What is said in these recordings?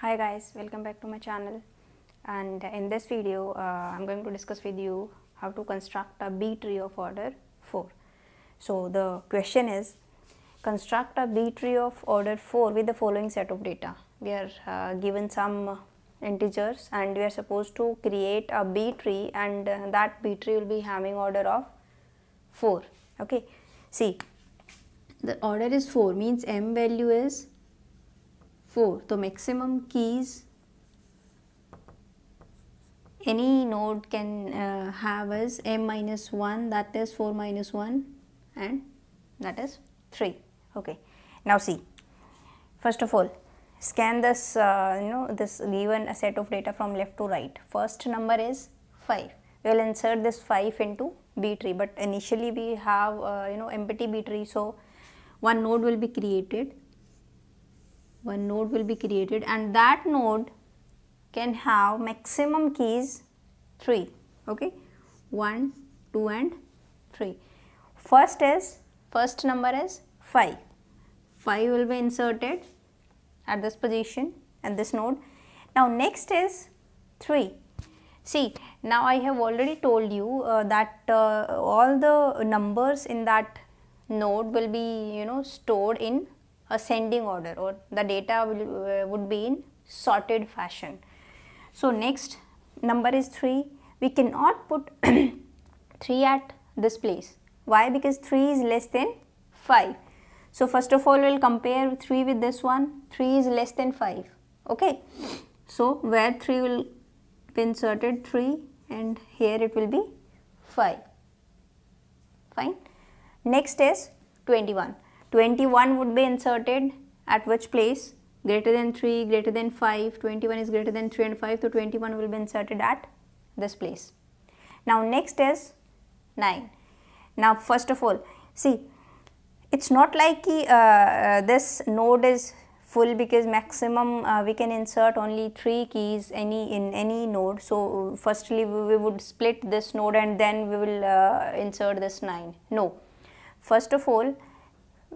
hi guys welcome back to my channel and in this video uh, I'm going to discuss with you how to construct a B tree of order 4 so the question is construct a B tree of order 4 with the following set of data we are uh, given some integers and we are supposed to create a B tree and uh, that B tree will be having order of 4 okay see the order is 4 means m value is 4. So, maximum keys any node can uh, have is m minus 1 that is 4 minus 1 and that is 3. Okay. Now see, first of all scan this uh, you know this given a set of data from left to right. First number is 5. We will insert this 5 into B tree but initially we have uh, you know empty B tree so one node will be created one node will be created and that node can have maximum keys 3 okay 1 2 and 3 first is first number is 5 5 will be inserted at this position and this node now next is 3 see now i have already told you uh, that uh, all the numbers in that node will be you know stored in ascending order or the data will, uh, would be in sorted fashion. So, next number is 3 we cannot put 3 at this place why because 3 is less than 5. So, first of all we will compare 3 with this one 3 is less than 5 okay. So, where 3 will be inserted 3 and here it will be 5 fine. Next is 21 21 would be inserted at which place? Greater than 3, greater than 5, 21 is greater than 3 and 5, so 21 will be inserted at this place. Now next is 9. Now first of all, see it's not like uh, uh this node is full because maximum uh, we can insert only three keys any in any node so firstly we, we would split this node and then we will uh, insert this 9 no first of all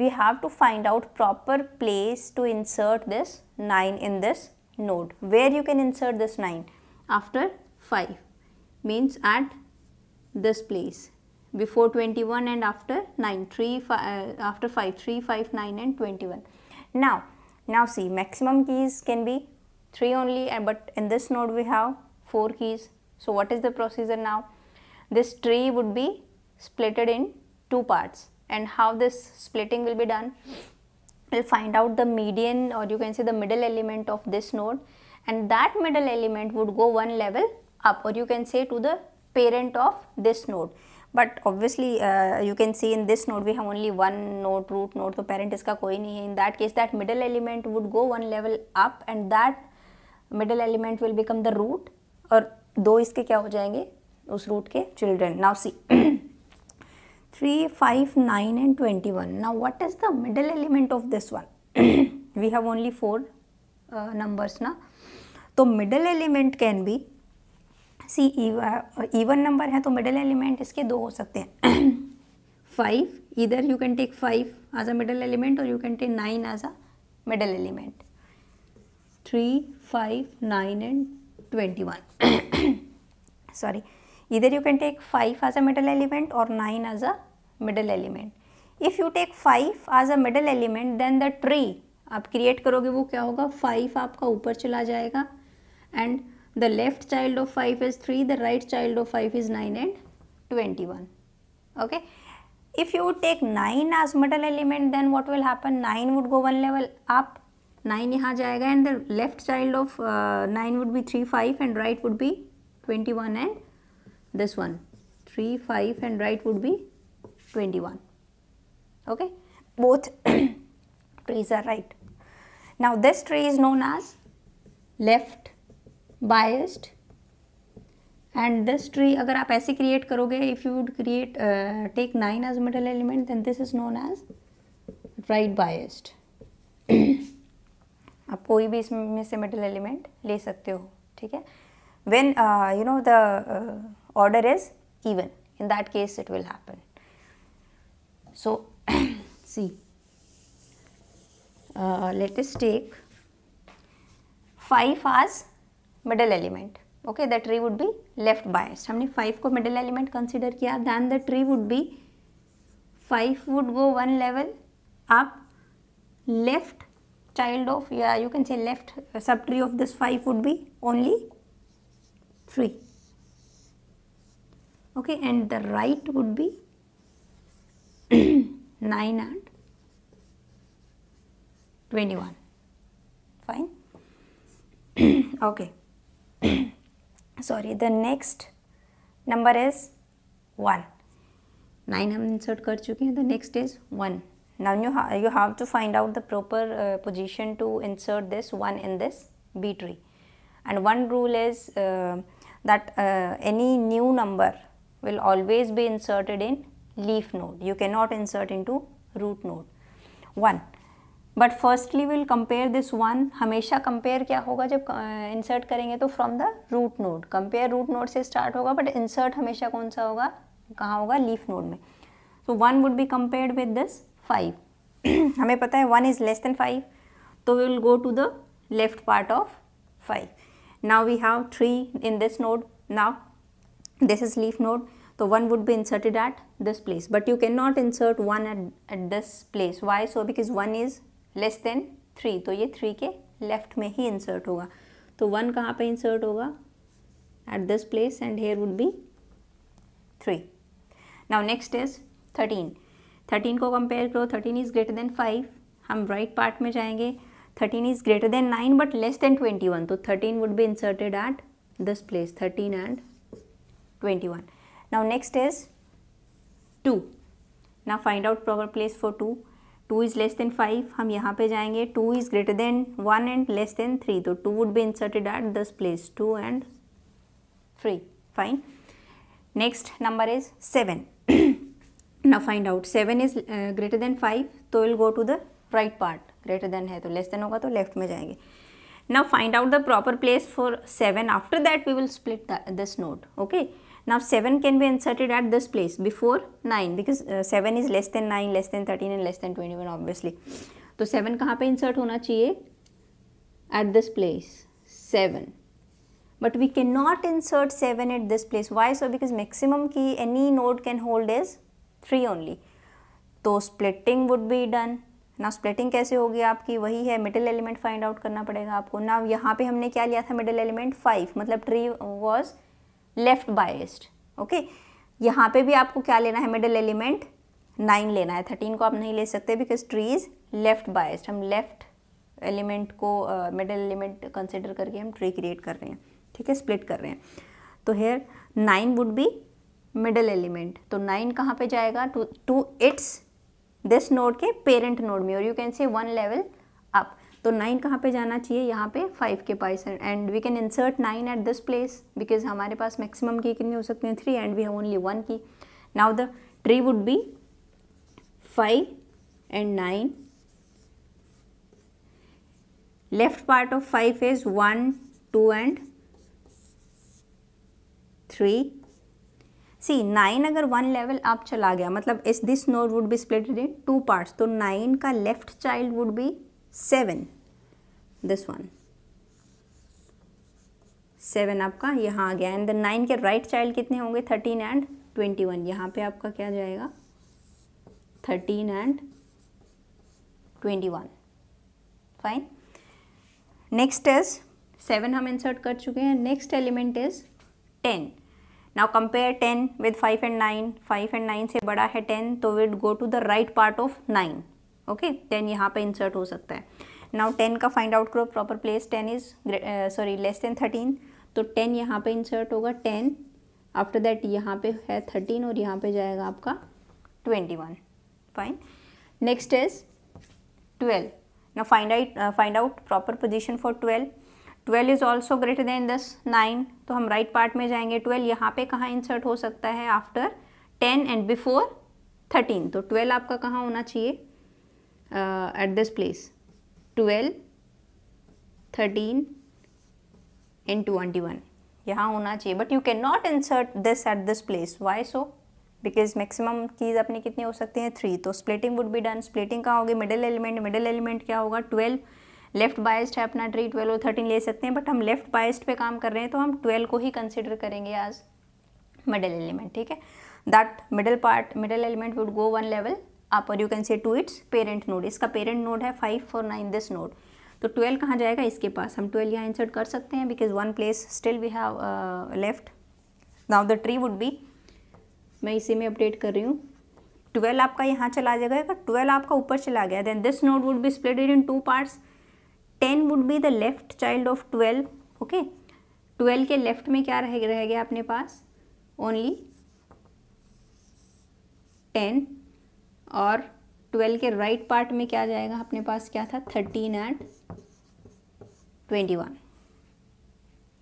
we have to find out proper place to insert this 9 in this node. Where you can insert this 9? After 5 means at this place before 21 and after 9 3 5, uh, after 5 3 5 9 and 21 now now see maximum keys can be 3 only uh, but in this node we have 4 keys so what is the procedure now this tree would be splitted in two parts and how this splitting will be done we'll find out the median or you can say the middle element of this node and that middle element would go one level up or you can say to the parent of this node but obviously uh, you can see in this node we have only one node root node so parent iska koi nahi hai in that case that middle element would go one level up and that middle element will become the root or do iske kya ho jayenge us root ke children now see three five nine and twenty one ना what is the middle element of this one we have only four numbers ना तो middle element can be see even number है तो middle element इसके दो हो सकते हैं फाइव इधर you can take five as a middle element और you can take nine as a middle element three five nine and twenty one sorry इधर you can take five as a middle element और nine as a middle element if you take five as a middle element then the tree आप create करोगे वो क्या होगा five आपका ऊपर चला जाएगा and the left child of five is three the right child of five is nine and twenty one okay if you take nine as middle element then what will happen nine would go one level आप nine यहाँ जाएगा and the left child of nine would be three five and right would be twenty one and this one three five and right would be 21 okay both trees are right now this tree is known as left biased and this tree अगर create करोगे if you would create uh, take nine as middle element then this is known as right biased आप कोई भी इसमें से element ले सकते हो ठीक है when uh, you know the uh, order is even in that case it will happen so, see, uh, let us take 5 as middle element. Okay, the tree would be left biased. हमने 5 को middle element consider किया then the tree would be 5 would go one level up left child of yeah you can say left subtree of this 5 would be only 3 okay and the right would be 9 and 21 fine okay sorry the next number is 1 9 हम insert कर चुके the next is 1 now you, ha you have to find out the proper uh, position to insert this 1 in this B tree and one rule is uh, that uh, any new number will always be inserted in leaf node. You cannot insert into root node. 1. But firstly will compare this one हमेशा compare क्या होगा जब insert uh, करेंगे तो from the root node compare root node से start होगा but insert हमेशा कौन सा होगा कहाँ होगा लीफ नोड में so one would be compared with this five हमें पता है one is less than five तो we will go to the left part of five now we have 3 in this node now this is leaf node तो one would be inserted at this place but you can not insert one at at this place why so because one is less than three तो ये three के left में ही insert होगा तो one कहाँ पे insert होगा at this place and here would be three now next is thirteen thirteen को कंपेयर करो thirteen is greater than five हम राइट right पार्ट में जाएंगे thirteen is greater than nine but less than twenty one तो thirteen would be inserted at this place thirteen and twenty one now next is 2 now find out proper place for 2 two is less than five हम यहाँ पे जाएंगे two is greater than one and less than three तो two would be inserted at this place two and three fine next number is seven ना find out seven is greater than five तो will go to the right part greater than है तो less than होगा तो left में जाएंगे ना find out the proper place for seven after that we will split this node okay Now 7 can be inserted at this place before 9 because uh, 7 is less than 9, less than 13 and less than 21 obviously. so 7 कहाँ पे insert होना चाहिए? At this place 7. But we cannot insert 7 at this place. Why? So because maximum key any node can hold is 3 only. so splitting would be done. ना splitting कैसे होगी आपकी वही है मिडिल एलिमेंट फाइंड आउट करना पड़ेगा आपको ना यहाँ पे हमने क्या लिया था मिडिल एलिमेंट फाइव मतलब tree was left biased okay यहाँ पे भी आपको क्या लेना है मिडल एलिमेंट नाइन लेना है थर्टीन को आप नहीं ले सकते because tree is left biased हम लेफ्ट एलिमेंट को मिडल एलिमेंट कंसिडर करके हम ट्री क्रिएट कर रहे हैं ठीक है स्प्लिट कर रहे हैं तो here nine would be middle element तो नाइन कहाँ पे जाएगा to to its this node के पेरेंट नोड में और you can say one level up तो नाइन कहाँ पे जाना चाहिए यहाँ पे फाइव के पास and we can insert nine at this place because हमारे पास मैक्सिमम की कितनी हो सकती हैं three and we have only one key now the tree would be five and nine left part of five is one two and three see nine अगर one level आप चला गया मतलब इस this node would be splitted in two parts तो nine का left child would be seven this one seven आपका यहाँ आ गया एंड द नाइन के राइट right चाइल्ड कितने होंगे थर्टीन एंड ट्वेंटी वन यहाँ पर आपका क्या जाएगा thirteen and twenty one fine next is seven हम इंसर्ट कर चुके हैं next element is ten now compare ten with five and nine five and nine से बड़ा है टेन तो we'd go to the right part of nine okay ten यहाँ पे इंसर्ट हो सकता है नाउ टेन का फाइंड आउट करो proper place ten is sorry less than thirteen तो टेन यहाँ पे इंसर्ट होगा टेन आफ्टर दैट यहाँ पे है थर्टीन और यहाँ पे जाएगा आपका twenty one fine next is twelve ना find it find out proper position for twelve twelve is also greater than दस नाइन तो हम right पार्ट में जाएंगे ट्वेल्व यहाँ पे कहाँ इंसर्ट हो सकता है after ten and before thirteen तो ट्वेल्व आपका कहाँ होना चाहिए at this place twelve thirteen and twenty one यहाँ होना चाहिए but you can not insert this at this place why so because maximum keys अपनी कितनी हो सकती हैं थ्री तो splitting would be done splitting कहाँ होगी मिडिल एलिमेंट मिडिल एलिमेंट क्या होगा ट्वेल्व लेफ्ट बाइस्ड है अपना ट्री ट्वेल्व और थर्टीन ले सकते हैं बट हम लेफ्ट बाइस्ड पे काम कर रहे हैं तो हम ट्वेल्व को ही कंसिडर करेंगे आज मिडिल एलिमेंट ठीक है that middle part middle element would go one level आप और you can say to its parent node इसका पेरेंट नोड है five four nine this node तो ट्वेल्व कहाँ जाएगा इसके पास हम ट्वेल्व यहाँ इंसर्ट कर सकते हैं because one place still we have left now the tree would be मैं इसी में अपडेट कर रही हूँ ट्वेल्व आपका यहाँ चला जाएगा ट्वेल्व आपका ऊपर चला गया then this node would be splitted in two parts ten would be the left child of twelve okay twelve के लेफ्ट में क्या रह रह गया अपने पास ओनली टेन और ट्वेल्व के राइट right पार्ट में क्या जाएगा अपने पास क्या था थर्टीन एंड ट्वेंटी वन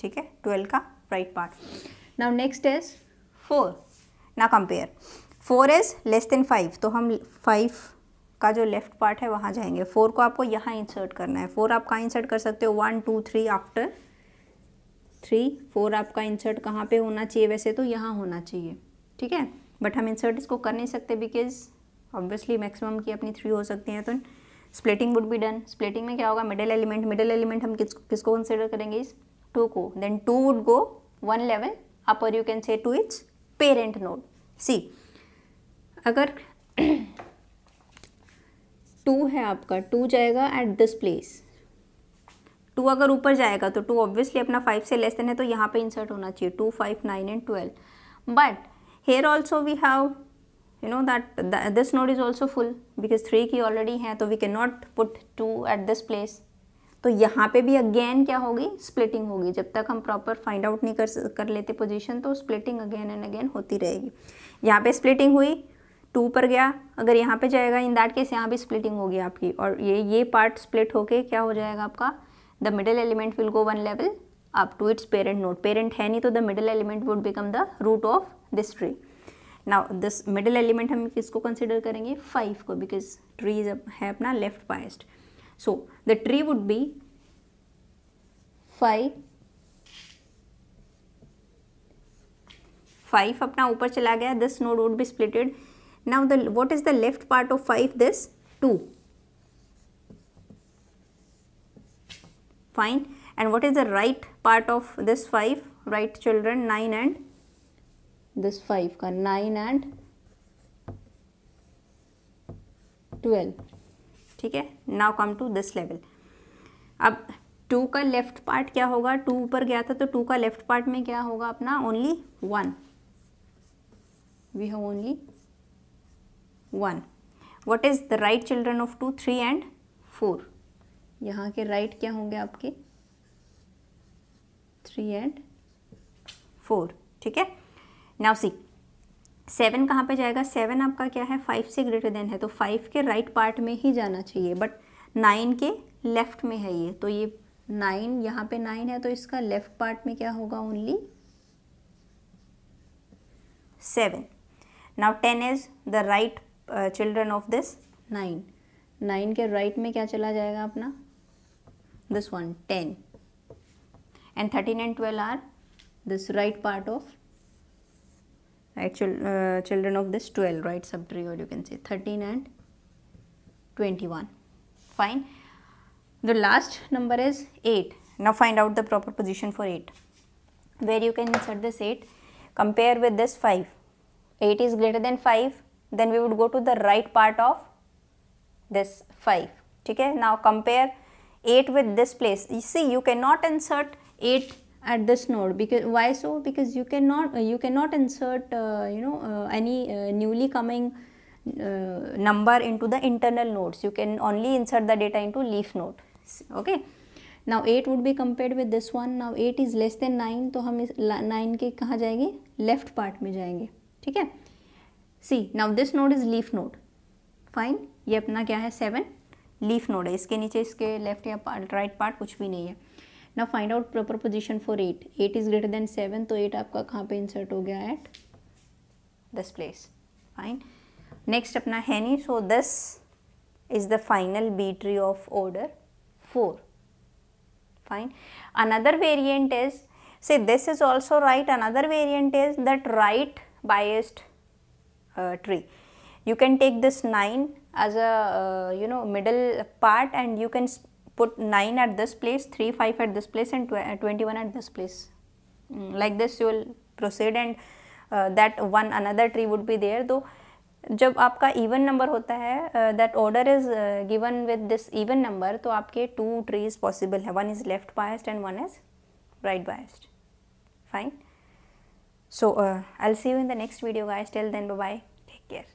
ठीक है ट्वेल्व का right part now next is four ना compare four is less than five तो हम फाइव का जो लेफ्ट पार्ट है वहाँ जाएंगे फोर को आपको यहाँ इंसर्ट करना है फोर आप कहाँ इंसर्ट कर सकते हो one two three after three four आपका इंसर्ट कहाँ पे होना चाहिए वैसे तो यहाँ होना चाहिए ठीक है बट हम इंसर्ट इसको कर नहीं सकते बिकॉज ऑब्वियसली मैक्सिमम की अपनी थ्री हो सकती हैं तो splitting would be done splitting में क्या होगा मिडिल एलिमेंट मिडल एलिमेंट हम किस किसको कंसिडर करेंगे इस टू को then two would go one level upper you can say to its parent node see अगर टू है आपका टू जाएगा एट दिस प्लेस टू अगर ऊपर जाएगा तो टू ऑब्वियसली अपना फाइव से लेस देन है तो यहाँ पे इंसर्ट होना चाहिए two five nine and twelve but here also we have you know that, this this node is also full because three की already है तो we cannot put two at this place तो यहाँ पे भी अगेन क्या होगी स्प्लिटिंग होगी जब तक हम प्रॉपर फाइंड आउट नहीं कर कर लेते पोजीशन तो स्प्लिटिंग अगेन एंड अगेन होती रहेगी यहाँ पे स्प्लिटिंग हुई टू पर गया अगर यहाँ पे जाएगा इन दैट केस यहाँ भी स्प्लिटिंग होगी आपकी और ये ये पार्ट स्प्लिट होके क्या हो जाएगा आपका the middle element will go one level up to its parent node parent है नहीं तो the middle element would become the root of this tree now this middle element हम किसको कंसिडर करेंगे फाइव को बिकॉज ट्री इज है अपना left biased so the tree would be five five अपना ऊपर चला गया this node would be splitted now the what is the left part of five this two fine and what is the right part of this five right children nine and this five का nine and twelve ठीक है now come to this level अब two का left part क्या होगा to ऊपर गया था तो टू का लेफ्ट पार्ट में क्या होगा अपना only one we have only one what is the right children of two three and four यहाँ के राइट right क्या होंगे आपके थ्री एंड फोर ठीक है नाउ सी सेवन कहाँ पे जाएगा सेवन आपका क्या है फाइव से ग्रेटर देन है तो फाइव के राइट right पार्ट में ही जाना चाहिए बट नाइन के लेफ्ट में है ये तो ये नाइन यहाँ पे नाइन है तो इसका लेफ्ट पार्ट में क्या होगा only seven now ten is the right children of this nine nine के राइट right में क्या चला जाएगा अपना this one ten and thirteen and twelve are this right part of actual uh, children of this 12 right subtree or you can say 13 and 21 fine the last number is 8 now find out the proper position for 8 where you can insert this 8 compare with this 5 8 is greater than 5 then we would go to the right part of this 5 okay now compare 8 with this place you see you cannot insert 8 at this node because why so because you cannot uh, you cannot insert uh, you know uh, any uh, newly coming uh, number into the internal nodes you can only insert the data into leaf node okay now 8 would be compared with this one now 8 is less than 9 to hum इस 9 के कहाँ जाएंगे left part में जाएंगे ठीक है see now this node is leaf node fine ये अपना क्या है सेवन लीफ नोड है इसके नीचे इसके लेफ्ट या राइट पार्ट कुछ भी नहीं है Now find out proper position for eight. Eight is greater than seven, so eight, आपका कहाँ पे insert हो गया at This place, fine. Next अपना है नहीं so this is the final B tree of order four, fine another variant is say this is also right another variant is that right biased uh, tree you can take this 9 as a uh, you know middle part and you can put 9 at this place, 3, 5 at this place and 21 at this place. Like this you will proceed and uh, that one another tree would be there. Though जब आपका even number होता है that order is given with this even number तो आपके two trees possible है one is left biased and one is right biased fine so uh, i'll see you in the next video guys till then bye bye take care